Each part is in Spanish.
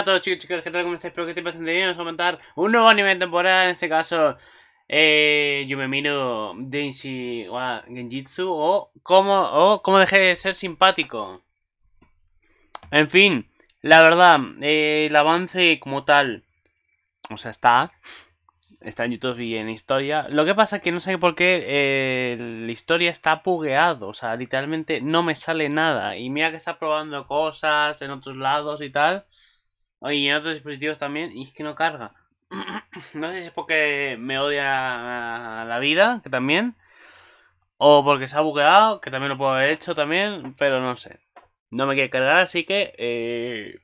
a todos chicos chicas, ¿qué tal? ¿Cómo estáis? Espero que estéis bastante bien, Vamos a comentar un nuevo anime de temporada, en este caso yo me miro Denshi Genjitsu o cómo, o cómo dejé de ser simpático. En fin, la verdad, eh, el avance como tal, o sea, está, está en YouTube y en historia. Lo que pasa es que no sé por qué eh, la historia está pugueado, o sea, literalmente no me sale nada. Y mira que está probando cosas en otros lados y tal y en otros dispositivos también, y es que no carga. no sé si es porque me odia la vida, que también. O porque se ha bugueado, que también lo puedo haber hecho también, pero no sé. No me quiere cargar, así que...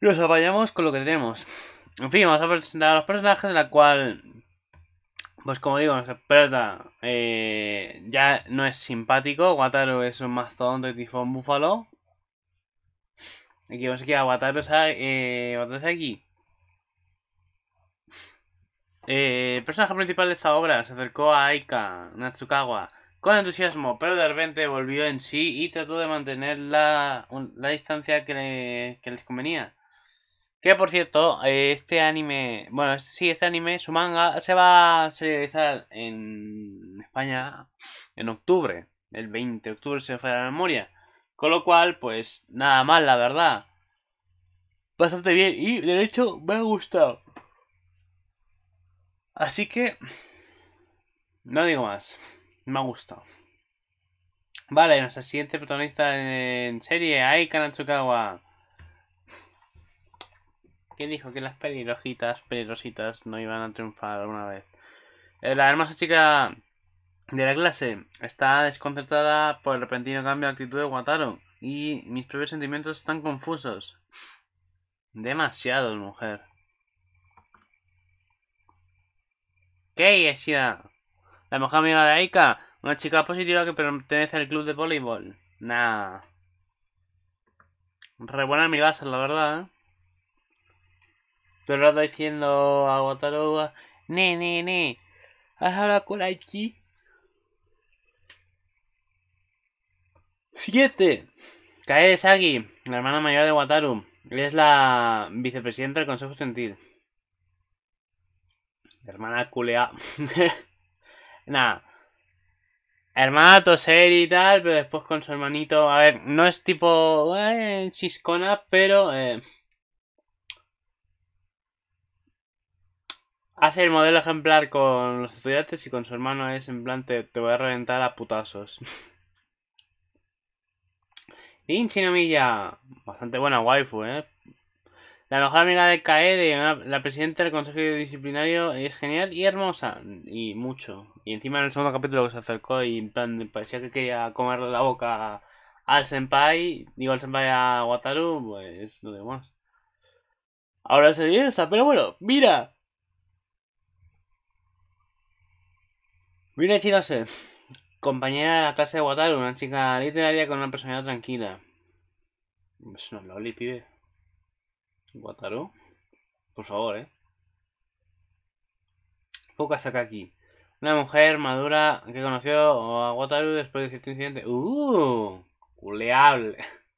los eh, Nos con lo que tenemos. En fin, vamos a presentar a los personajes en la cual... Pues como digo, pero eh, ya no es simpático. Guataro es un mastodonte tifón búfalo. Aquí vamos aquí a Avatar, eh, aquí. Eh, el personaje principal de esta obra se acercó a Aika Natsukawa con entusiasmo, pero de repente volvió en sí y trató de mantener la, la distancia que, les convenía. Que por cierto, este anime, bueno, este, sí, este anime, su manga, se va a serializar en España en octubre, el 20 de octubre, se fue a la memoria. Con lo cual, pues nada mal, la verdad. Pasaste bien. Y de hecho, me ha gustado. Así que... No digo más. Me ha gustado. Vale, nuestra siguiente protagonista en serie, Aika Natsukawa. ¿Quién dijo que las pelirrojitas, pelirrositas no iban a triunfar alguna vez? Eh, la hermosa chica de la clase está desconcertada por el repentino cambio de actitud de Wataru y mis propios sentimientos están confusos. Demasiado, mujer. ¿Qué, ya La mejor amiga de Aika, una chica positiva que pertenece al club de voleibol. Nah. Re buena amigasa, la verdad, ¿eh? Todo el rato diciendo a Wataru, ne, ne, ne, ¿has con Aiki? Siguiente. Kaede Sagi, la hermana mayor de Wataru. Es la vicepresidenta del Consejo Sentir. Hermana culea. Nada. Hermana toser y tal, pero después con su hermanito. A ver, no es tipo. Eh, chiscona, pero. Eh, hace el modelo ejemplar con los estudiantes y con su hermano es en plan te voy a reventar a putazos. Inchinomilla. Bastante buena waifu, ¿eh? La mejor amiga de Kaede, la presidenta del consejo disciplinario, es genial y hermosa. Y mucho. Y encima en el segundo capítulo que se acercó y plan parecía que quería comerle la boca al senpai, digo al senpai a Wataru, pues no demás. Ahora se piensa, pero bueno, mira. Mira, Chinose. Compañera de la clase de Wataru, una chica literaria con una personalidad tranquila. Es una loli, pibe. Wataru. Por favor, eh. saca aquí. Una mujer madura que conoció a Wataru después de cierto incidente. ¡Uh! Culeable.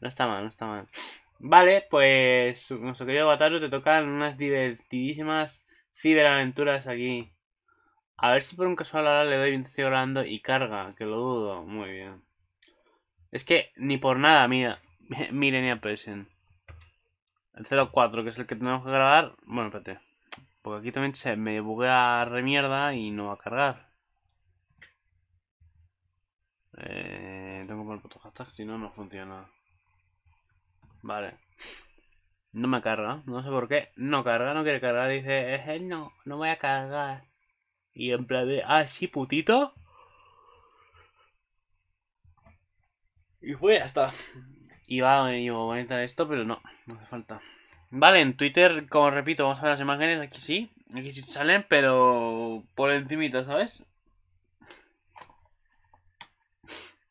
No está mal, no está mal. Vale, pues nuestro querido Wataru te tocan unas divertidísimas ciberaventuras aquí. A ver si por un casual ahora le doy un orando y carga, que lo dudo. Muy bien. Es que ni por nada, mira. Miren y aprecien. El 04, que es el que tenemos que grabar. Bueno, espérate. Porque aquí también se me buguea mierda y no va a cargar. Eh, tengo que poner puto hashtag, si no, no funciona. Vale. No me carga, no sé por qué. No carga, no quiere cargar. Dice, no, no voy a cargar. Y en plan de, ah, sí, putito. Y fue hasta. Iba a venir esto, pero no, no hace falta. Vale, en Twitter, como repito, vamos a ver las imágenes. Aquí sí, aquí sí salen, pero por encimita, ¿sabes?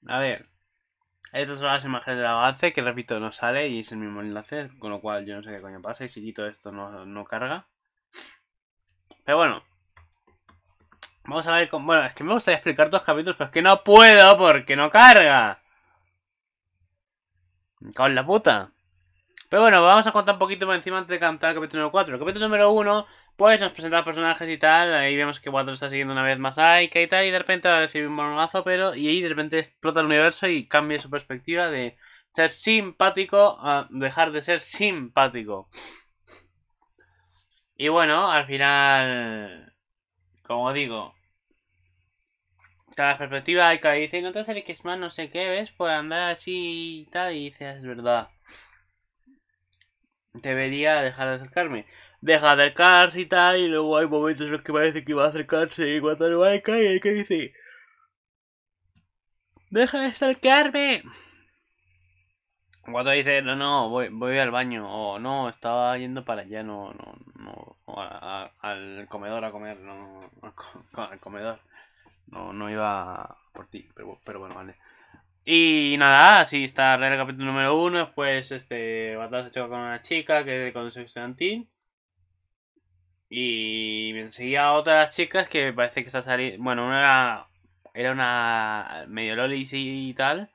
A ver. Estas son las imágenes del avance, que repito, no sale y es el mismo enlace, con lo cual yo no sé qué coño pasa y si quito esto no, no carga. Pero bueno, Vamos a ver cómo... Bueno, es que me gustaría explicar dos capítulos, pero es que no puedo porque no carga. Con la puta. Pero bueno, vamos a contar un poquito por encima antes de cantar el capítulo número 4. El capítulo número 1, pues nos presenta personajes y tal. Ahí vemos que Walter está siguiendo una vez más a Ike y tal. Y de repente va a recibir un monogazo, pero. Y ahí de repente explota el universo y cambia su perspectiva de ser simpático a dejar de ser simpático. Y bueno, al final como digo, cada perspectiva hay dice, dicen, entonces el más, no sé qué, ¿ves? Por andar así y tal, y dice, es verdad. Debería dejar de acercarme. Deja de acercarse y tal, y luego hay momentos en los que parece que va a acercarse y cuando no va a caer, ¿qué dice? ¡Deja de acercarme! Cuando dice, no, no, voy, voy al baño, o no, estaba yendo para allá, no, no, no, o al comedor a comer, no, al comedor, no, no iba por ti, pero, bueno, vale. Y nada, así está el capítulo número uno, después este, Guato se choca con una chica que es a estudiantil. Y me seguía a otras chicas que parece que está saliendo, bueno, una era, era una medio loli y tal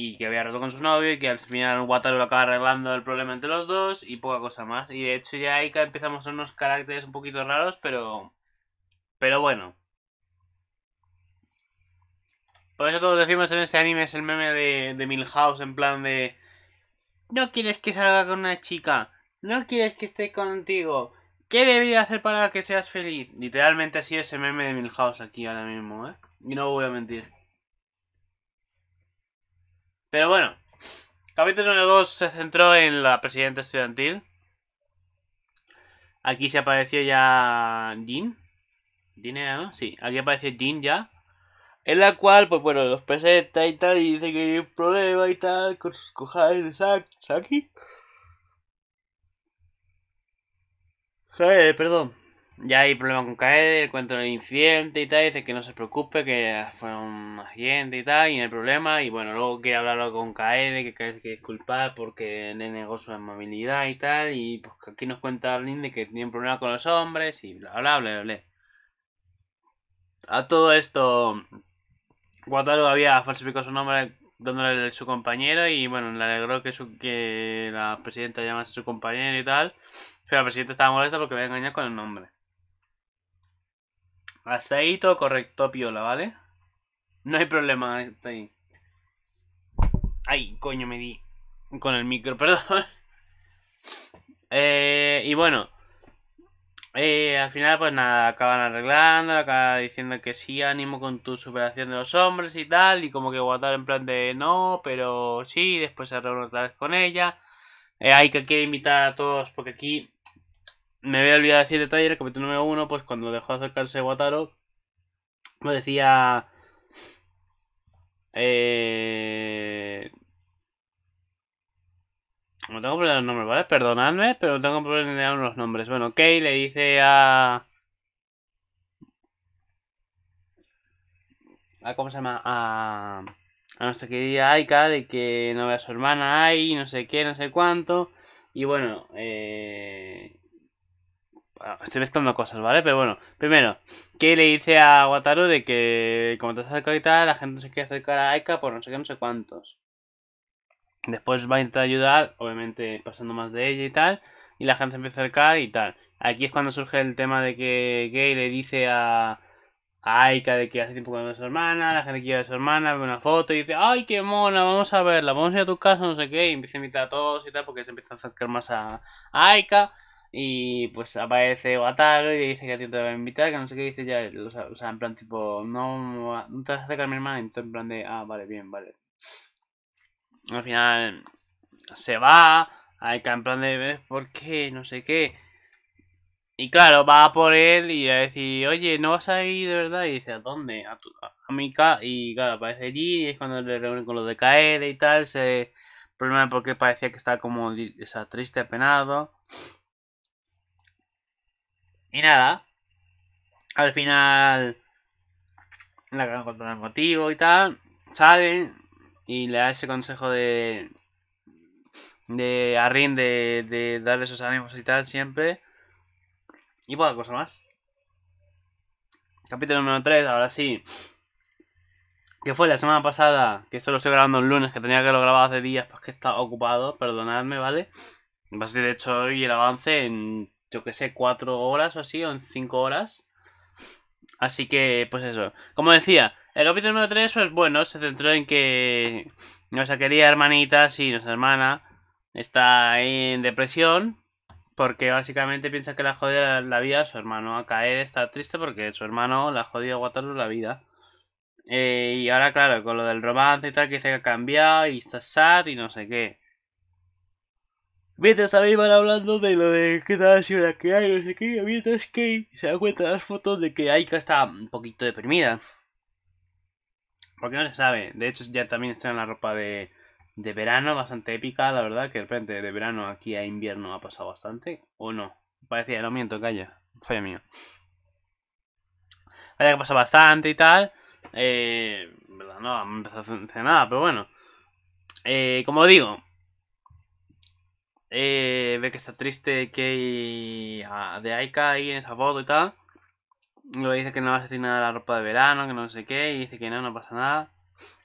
y que había roto con su novio y que al final Wataru lo acaba arreglando el problema entre los dos y poca cosa más. Y de hecho ya ahí empezamos a unos caracteres un poquito raros, pero pero bueno. Por eso todos decimos en ese anime es el meme de, de Milhouse en plan de no quieres que salga con una chica, no quieres que esté contigo. ¿Qué debería hacer para que seas feliz? Literalmente así es el meme de Milhouse aquí ahora mismo, ¿eh? Y no voy a mentir. Pero bueno, capítulo 2 se centró en la presidenta estudiantil. Aquí se apareció ya Jin. Jin era, ¿no? Sí, aquí aparece Jin ya. En la cual, pues bueno, los presenta y tal, y dice que hay un problema y tal, con sus cojales de Saki. perdón ya hay problema con Kaede, cuento el incidente y tal, dice que no se preocupe, que fue un accidente y tal, y el problema, y bueno, luego que hablarlo con Kaede, que Kaede que disculpar porque le negó su amabilidad y tal, y pues aquí nos cuenta Linde de que tiene problema con los hombres y bla bla bla bla. A todo esto, Wataru había falsificado su nombre dándole su compañero y bueno, le alegró que, su, que la presidenta llamase a su compañero y tal. Pero la presidenta estaba molesta porque había engañado con el nombre. Hasta ahí todo correcto, piola, ¿vale? No hay problema, Ay, coño, me di con el micro, perdón. Eh, y bueno. Eh, al final, pues nada, acaban arreglando, acaban diciendo que sí, ánimo con tu superación de los hombres y tal. Y como que Guatar en plan de no, pero sí, después se reúne otra vez con ella. hay eh, que quiere invitar a todos, porque aquí me había olvidado decir detalle, el capítulo número uno, pues cuando dejó de acercarse Guataro me pues, decía... Eh... No tengo problema en los nombres, ¿vale? Perdonadme, pero tengo problema en los nombres. Bueno, Kei le dice a... a ¿Cómo se llama? A... A nuestra querida Aika de que no vea a su hermana ahí, no sé qué, no sé cuánto. Y bueno, eh... Bueno, ah, estoy mezclando cosas, ¿vale? Pero bueno, primero, que le dice a Wataru de que como te acercas y tal, la gente se quiere acercar a Aika por no sé qué, no sé cuántos. Después va a intentar ayudar, obviamente pasando más de ella y tal, y la gente se empieza a acercar y tal. Aquí es cuando surge el tema de que Gay le dice a, Aika de que hace tiempo que no ve su hermana, la gente quiere a su hermana, ve una foto y dice, ¡ay, qué mona! Vamos a verla, vamos a ir a tu casa, no sé qué, y empieza a invitar a todos y tal, porque se empieza a acercar más a Aika. Y pues aparece Wataru y le dice que a ti te va a invitar, que no sé qué dice ya, o sea, en plan tipo, no, te vas a acercar a mi hermana, entonces en plan de, ah, vale, bien, vale. Al final se va, hay que en plan de, ¿por qué? No sé qué. Y claro, va por él y a decir, oye, ¿no vas a ir de verdad? Y dice, ¿a dónde? A, tu, a mi Y claro, aparece allí y es cuando le reúnen con los de Kaede y tal. Se problema porque parecía que estaba como triste, apenado. Y nada, al final la acaban contando el motivo y tal, sale y le da ese consejo de de Arrin de, de darle esos ánimos y tal siempre. Y poca cosa más. Capítulo número 3, ahora sí. Que fue la semana pasada, que esto lo estoy grabando el lunes, que tenía que lo grabar hace días, pues que está ocupado, perdonadme, ¿vale? Va pues, a de hecho hoy el avance en yo que sé, cuatro horas o así, o en cinco horas. Así que, pues eso. Como decía, el capítulo número tres, pues bueno, se centró en que nuestra querida hermanita, Si, nuestra hermana, está en depresión. Porque básicamente piensa que la jodido la vida su hermano. A caer está triste porque su hermano la jodió a la vida. Eh, y ahora, claro, con lo del romance y tal, que dice que ha cambiado y está sad y no sé qué. Mientras también van hablando de lo de qué la que hay, no sé qué, mientras que se dan cuenta las fotos de que Aika está un poquito deprimida. Porque no se sabe. De hecho, ya también está en la ropa de, verano, bastante épica, la verdad, que de repente de verano aquí a invierno ha pasado bastante. ¿O no? Parecía, no miento, calla. Falla mío. Vaya que pasa bastante y tal. Eh, verdad, no, no empezó a hacer nada, pero bueno. Eh, como digo, eh, ve que está triste Kei ah, de Aika ahí en esa foto y tal. Luego dice que no va a hacer nada la ropa de verano, que no sé qué, y dice que no, no pasa nada.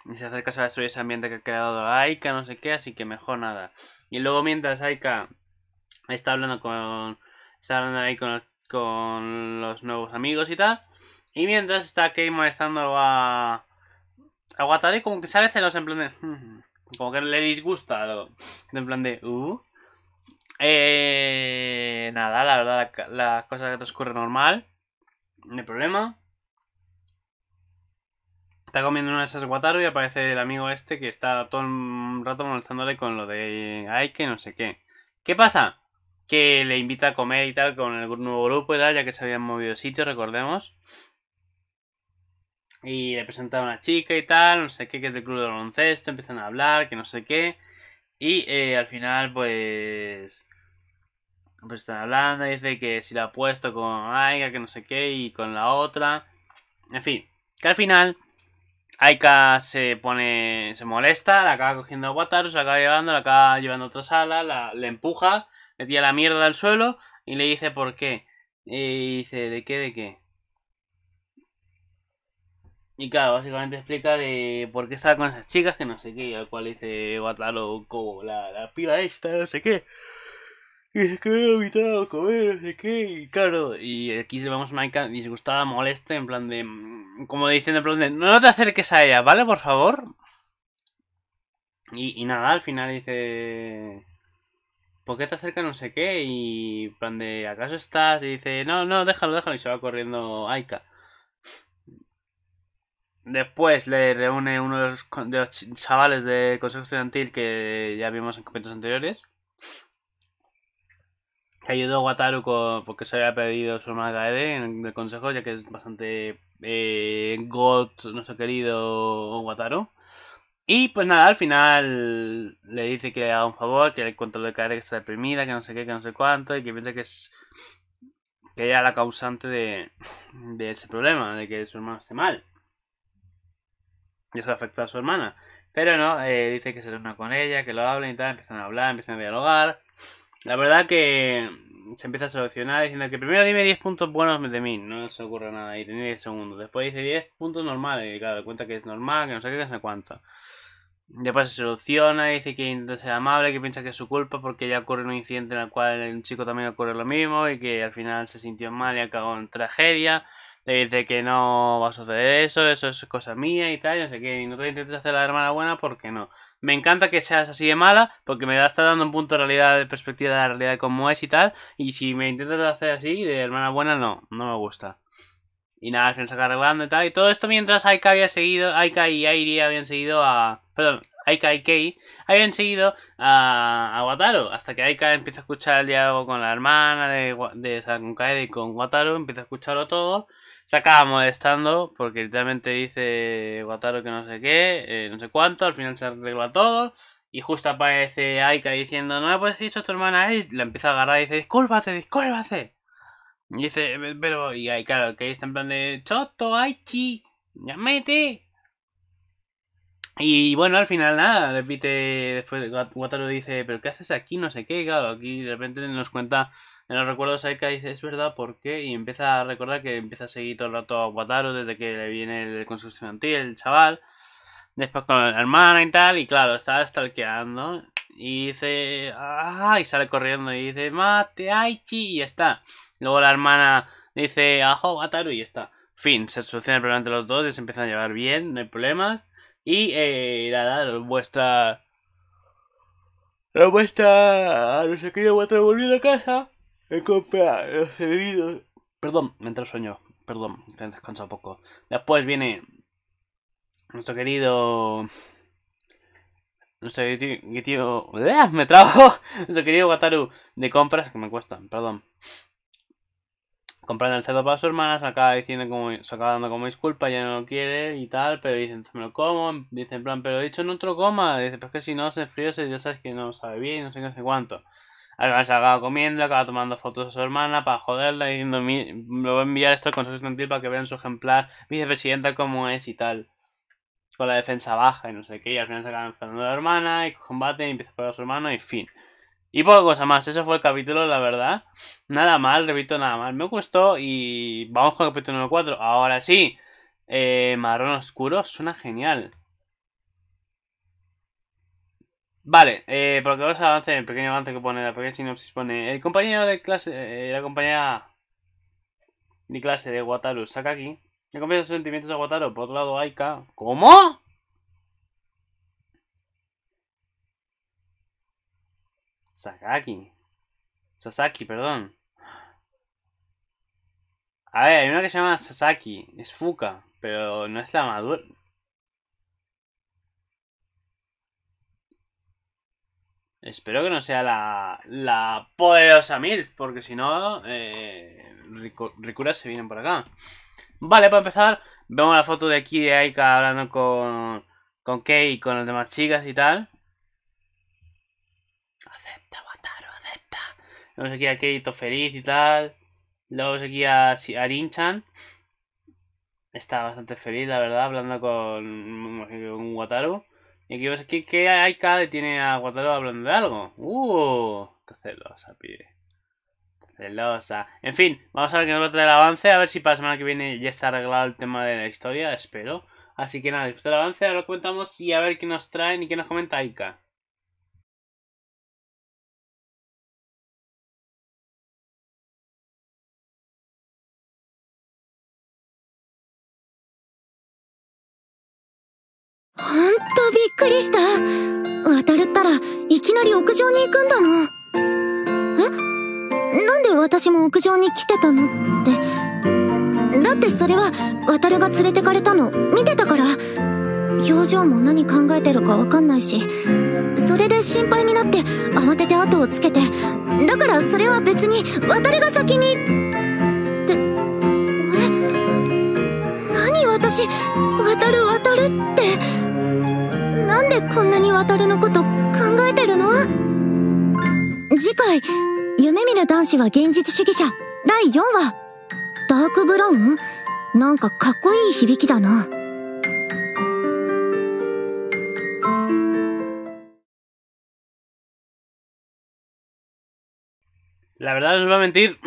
Y se acerca a destruir ese ambiente que ha creado Aika, no sé qué, así que mejor nada. Y luego mientras Aika está hablando con. Está ahí con, los nuevos amigos y tal. Y mientras está Kei molestando a. a como que se a los en plan de. Hmm, como que le disgusta algo. En plan de. Uh, eh, nada, la verdad, las cosas que transcurren normal. No hay problema. Está comiendo una de esas Wataru y aparece el amigo este que está todo el rato molestándole con lo de Aike que no sé qué. ¿Qué pasa? Que le invita a comer y tal con el nuevo grupo y tal, ya que se habían movido de sitio, recordemos. Y le presenta a una chica y tal, no sé qué, que es del club de baloncesto, empiezan a hablar, que no sé qué. Y eh, al final, pues. Pues están hablando, dice que si la ha puesto con Aika, que no sé qué, y con la otra. En fin, que al final. Aika se pone. se molesta, la acaba cogiendo a Wataru, se la acaba llevando, la acaba llevando a otra sala, la, le empuja, le tira la mierda al suelo y le dice por qué. Y dice, ¿de qué? ¿De qué? Y claro, básicamente explica de por qué estaba con esas chicas que no sé qué, y al cual dice Wataru como la, la esta, no sé qué. Y dice que me invitado a comer, no sé qué, y claro. Y aquí vemos a Aika disgustada, molesta, en plan de. Mm, como diciendo, en plan de. No te acerques a ella, ¿vale? Por favor. Y, nada, al final dice. ¿Por qué te acercas no sé qué? Y plan de. ¿Acaso estás? Y dice, no, no, déjalo, déjalo. Y se va corriendo Aika. Después le reúne uno de los, chavales del Consejo Estudiantil que ya vimos en capítulos anteriores. Que ayudó a Wataru porque se había pedido su hermana Kaede en Consejo, ya que es bastante eh, God, nuestro querido Wataru. Y pues nada, al final le dice que le haga un favor, que el control de que está deprimida, que no sé qué, que no sé cuánto, y que piensa que es que ella la causante de, de ese problema, de que su hermano esté mal y eso afecta a su hermana. Pero no, eh, dice que se reúna con ella, que lo hable y tal, empiezan a hablar, empiezan a dialogar. La verdad que se empieza a solucionar diciendo que primero dime 10 puntos buenos de mí, no se ocurre nada, y tiene 10 segundos. Después dice 10 puntos normales, y claro, cuenta que es normal, que no sé qué, que no sé cuánto. Después se soluciona, dice que intenta ser amable, que piensa que es su culpa porque ya ocurre un incidente en el cual el chico también ocurre lo mismo y que al final se sintió mal y acabó en tragedia le dice que no va a suceder eso, eso es cosa mía y tal, no sé qué, y no te intentes hacer la hermana buena porque no. Me encanta que seas así de mala, porque me está dando un punto de realidad, de perspectiva de la realidad como es y tal, y si me intentas hacer así, de hermana buena, no, no me gusta. Y nada, al final se acaba arreglando y tal, y todo esto mientras Aika había seguido, Aika y Airi habían seguido a... Perdón, Aika y Kei habían seguido a, a, Hasta que Aika empieza a escuchar el diálogo con la hermana de, de, de Kaede y con Wataru. Empieza a escucharlo todo se acaba molestando porque literalmente dice Guataro que no sé qué, eh, no sé cuánto, al final se arregla todo. Y justo aparece Aika diciendo, no me puedes decir eso tu hermana, y la empieza a agarrar y dice, discúlpate, discúlpate. Y dice, pero, y ahí claro, que está en plan de, choto, aichi, ya mete. Y bueno, al final nada, repite, después Guataro dice, pero ¿qué haces aquí? No sé qué, claro, aquí de repente nos cuenta en los recuerdos Aika dice, es verdad, ¿por qué? Y empieza a recordar que empieza a seguir todo el rato a Wataru desde que le viene el construcción infantil, el chaval. Después con la hermana y tal, y claro, está stalkeando. Y dice, ¡ah! Y sale corriendo y dice, ¡mate, Aichi! Y ya está. Luego la hermana dice, ¡ajo, Wataru! Y ya está. Fin, se soluciona el problema entre los dos y se empiezan a llevar bien, no hay problemas. Y eh, vuestra. La vuestra. No sé qué, Wataru volviendo a casa. He compra el Perdón, me entra el sueño. Perdón, que un poco. Después viene nuestro querido. Nuestro querido. ¡Me trajo! Nuestro querido Wataru de compras, que me cuesta, perdón. Compran el cerdo para su hermana, se acaba diciendo como. Se acaba dando como disculpa, ya no lo quiere y tal, pero dicen, me lo como. Dicen, en plan, pero dicho en otro coma. Dice, pues que si no se frío, ya sabes que no sabe bien, no sé qué, no sé cuánto se acaba comiendo, acaba tomando fotos a su hermana para joderla, diciendo, lo voy a enviar esto al Consejo estantil para que vean su ejemplar, vicepresidenta cómo es y tal. Con la defensa baja y no sé qué, y al final se acaba enfrentando a la hermana, y combate, y empieza a pegar a su hermano, y fin. Y poca cosa más, eso fue el capítulo, la verdad. Nada mal, repito, nada mal. Me gustó y vamos con el capítulo número 4. Ahora sí, eh, Marrón Oscuro suena genial. Vale, eh, por que vamos a avance, el pequeño avance que pone, la pequeña sinopsis pone, el compañero de clase, eh, la compañera de clase de Wataru Sakaki, le confiesa sus sentimientos a Wataru, por otro lado Aika, ¿cómo? Sakaki, Sasaki, perdón. A ver, hay una que se llama Sasaki, es Fuka, pero no es la madura, Espero que no sea la, la poderosa Milf, porque si no, eh, se vienen por acá. Vale, para empezar, vemos la foto de aquí de Aika hablando con, con Kei y con las demás chicas y tal. Acepta, Wataru, acepta. Vemos aquí a Kei todo feliz y tal. Luego aquí a, arinchan Rinchan. Está bastante feliz, la verdad, hablando con, con Wataru. Y aquí ves que, que Aika detiene a Guadalupe hablando de algo. ¡Uh! Está celosa, pibe. Está celosa. En fin, vamos a ver qué nos va a traer el avance. A ver si para la semana que viene ya está arreglado el tema de la historia. Espero. Así que nada, disfruta el avance, ahora lo comentamos y a ver qué nos traen y qué nos comenta Aika. りした渡るったらいきなり屋上に行くんだんえなんで私も屋上に来てたのってだってそれは渡るが連れてかれたの見てたから表情も何考えてるか分かんないしそれで心配になって慌てて後をつけてだからそれは別に渡るが先にってえ何私渡る渡るってなんでこんなに渡るのこと考えてるの次回夢見る男子は現実主義者第4話ダークブラウンなんかかっこいい響きだな。La verdad no os voy a mentir,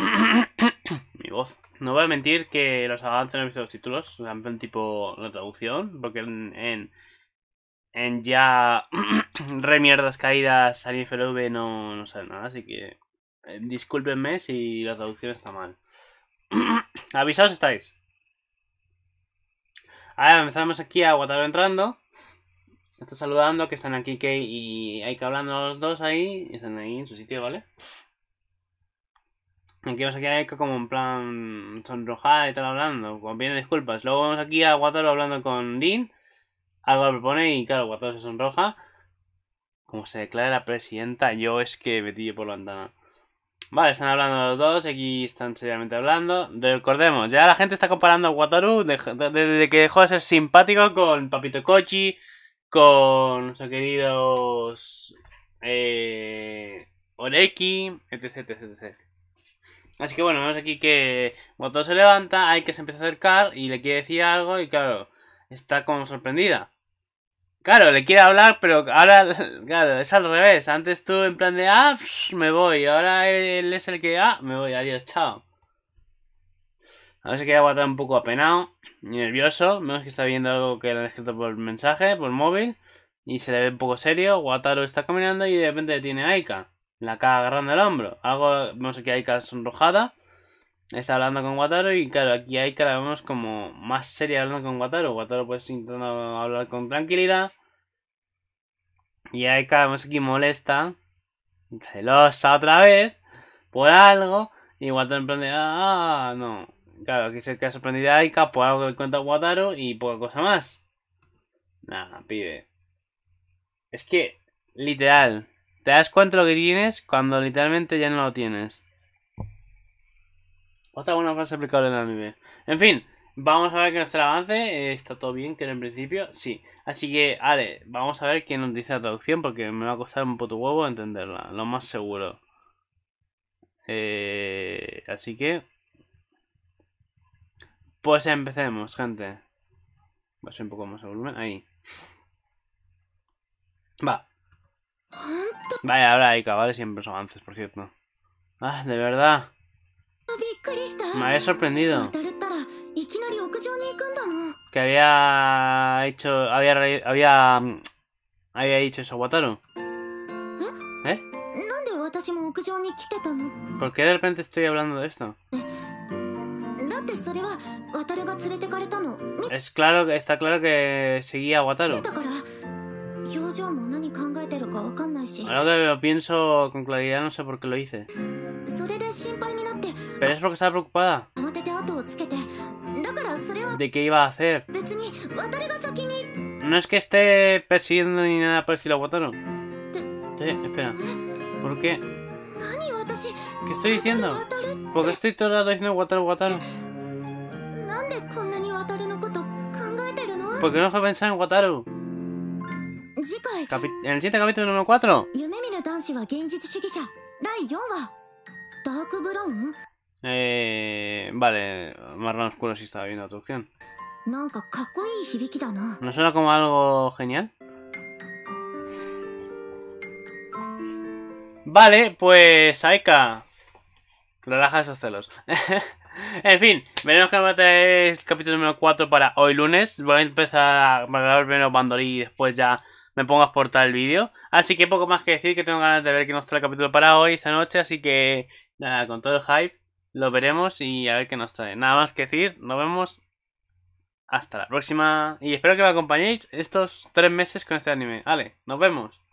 mi voz, no voy a mentir que los avances en estos títulos, en tipo la traducción, porque en, en en ya remierdas, mierdas caídas a no, no sale nada, así que eh, discúlpenme si la traducción está mal. avisados estáis. ver, empezamos aquí a Guataro entrando. Está saludando, que están aquí Kei y hay que hablando los dos ahí. Están ahí en su sitio, ¿vale? Aquí vamos aquí a Aika como en plan sonrojada y tal hablando, con disculpas. Luego vamos aquí a Wataru hablando con Dean algo propone y claro, Wataru se sonroja. Como se declara la presidenta, yo es que me tiré por la ventana. Vale, están hablando los dos, aquí están seriamente hablando. Recordemos, ya la gente está comparando a Wataru desde que dejó de ser simpático con Papito Kochi, con nuestros queridos eh, Oreki, etc, etc, etc. Así que bueno, vemos aquí que Wataru se levanta, hay que se empieza a acercar y le quiere decir algo y claro, está como sorprendida. Claro, le quiere hablar, pero ahora, es al revés. Antes tú en plan de, ah, me voy. Ahora él es el que, ah, me voy, adiós, chao. A ver si queda Guatar un poco apenado nervioso. Vemos que está viendo algo que le han escrito por mensaje, por móvil. Y se le ve un poco serio. Wataru está caminando y de repente tiene a Aika. La caga agarrando el hombro. Algo, vemos que Aika sonrojada está hablando con Guataro y claro, aquí hay la vemos como más seria hablando con Guataro Guataro pues intentando hablar con tranquilidad. Y hay cada vez aquí molesta, celosa otra vez, por algo. Y Guataro en plan de, ah, no. Claro, aquí se queda sorprendida Aika por algo que le cuenta Guataro y poca cosa más. Nada, pibe. Es que, literal, te das cuenta lo que tienes cuando literalmente ya no lo tienes. Otra buena frase aplicable en el anime. En fin, vamos a ver que nuestro avance. Eh, está todo bien, que en principio sí. Así que, vale, vamos a ver quién nos dice la traducción porque me va a costar un puto huevo entenderla, lo más seguro. Eh, así que... Pues empecemos, gente. Va a ser un poco más el volumen. Ahí. Va. Vaya, ahora hay cabales siempre los avances, por cierto. Ah, de verdad. Me había sorprendido. Que había hecho. Había. Había. Había dicho eso, Wataru. ¿Eh? ¿Eh? ¿Por qué de repente estoy hablando de esto? Eh, es claro que está claro que seguía a Wataru. Ahora que lo pienso con claridad, no sé por qué lo hice. Pero es porque estaba preocupada. ¿De qué iba a hacer? No es que esté persiguiendo ni nada por si lo Wataru? ¿Qué? Espera. ¿Por Sí, espera. ¿Por qué? ¿Qué estoy diciendo? ¿Por qué estoy todo el rato diciendo Wataru Wataru? ¿Por qué no dejo pensar en Wataru? en el siguiente capítulo número 4. Eh, vale, marrón oscuro si estaba viendo tu opción. ¿No suena como algo genial? Vale, pues Aika. Relaja esos celos. en fin, veremos que traer el capítulo número 4 para hoy lunes. Voy a empezar a grabar primero Bandori y después ya me pongo a exportar el vídeo. Así que poco más que decir que tengo ganas de ver qué nos trae el capítulo para hoy, esta noche. Así que nada, con todo el hype lo veremos y a ver qué nos trae. Nada más que decir, nos vemos hasta la próxima. Y espero que me acompañéis estos tres meses con este anime. Vale, nos vemos.